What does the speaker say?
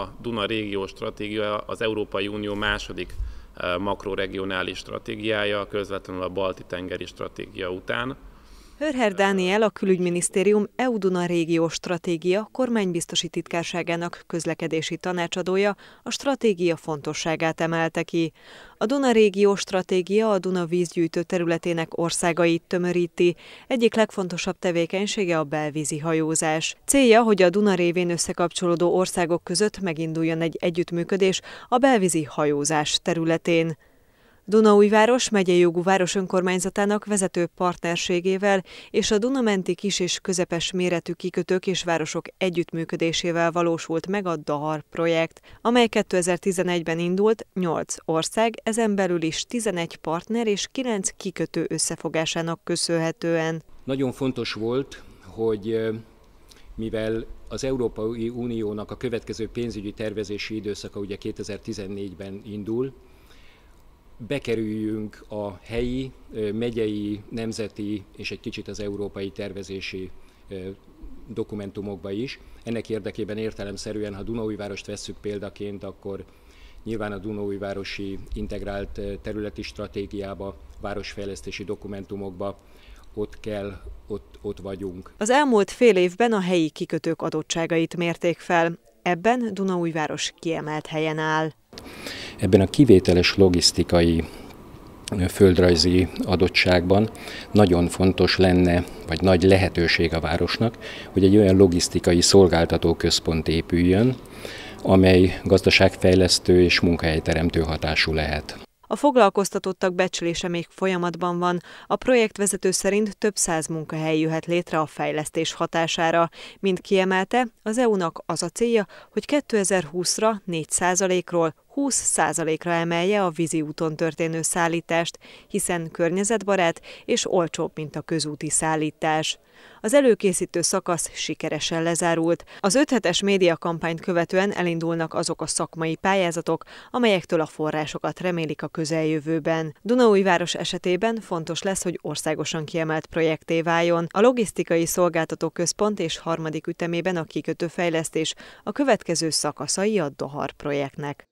A Duna régió stratégia az Európai Unió második eh, makroregionális stratégiája, közvetlenül a Balti-tengeri stratégia után. Hörher Dániel a külügyminisztérium Euduna régió stratégia kormánybiztosi titkárságának közlekedési tanácsadója a stratégia fontosságát emelte ki. A Duna régió stratégia a Duna vízgyűjtő területének országait tömöríti, egyik legfontosabb tevékenysége a belvízi hajózás. Célja, hogy a Duna révén összekapcsolódó országok között meginduljon egy együttműködés a belvízi hajózás területén. Dunaújváros megyei jogú város önkormányzatának vezető partnerségével és a Dunamenti kis és közepes méretű kikötők és városok együttműködésével valósult meg a DAHAR projekt, amely 2011-ben indult 8 ország, ezen belül is 11 partner és 9 kikötő összefogásának köszönhetően. Nagyon fontos volt, hogy mivel az Európai Uniónak a következő pénzügyi tervezési időszaka ugye 2014-ben indul, bekerüljünk a helyi, megyei, nemzeti és egy kicsit az európai tervezési dokumentumokba is. Ennek érdekében értelemszerűen, ha Dunaújvárost vesszük példaként, akkor nyilván a Dunaújvárosi integrált területi stratégiába, városfejlesztési dokumentumokba ott kell, ott, ott vagyunk. Az elmúlt fél évben a helyi kikötők adottságait mérték fel. Ebben Dunaújváros kiemelt helyen áll. Ebben a kivételes logisztikai földrajzi adottságban nagyon fontos lenne, vagy nagy lehetőség a városnak, hogy egy olyan logisztikai központ épüljön, amely gazdaságfejlesztő és munkahelyteremtő hatású lehet. A foglalkoztatottak becslése még folyamatban van. A projektvezető szerint több száz munkahely jöhet létre a fejlesztés hatására. Mint kiemelte, az EU-nak az a célja, hogy 2020-ra 4%-ról 20%-ra emelje a vízi úton történő szállítást, hiszen környezetbarát és olcsóbb, mint a közúti szállítás. Az előkészítő szakasz sikeresen lezárult. Az öthetes médiakampányt követően elindulnak azok a szakmai pályázatok, amelyektől a forrásokat remélik a közeljövőben. Dunaújváros esetében fontos lesz, hogy országosan kiemelt projekté váljon. A logisztikai szolgáltató központ és harmadik ütemében a kikötőfejlesztés a következő szakaszai a Dohar projektnek.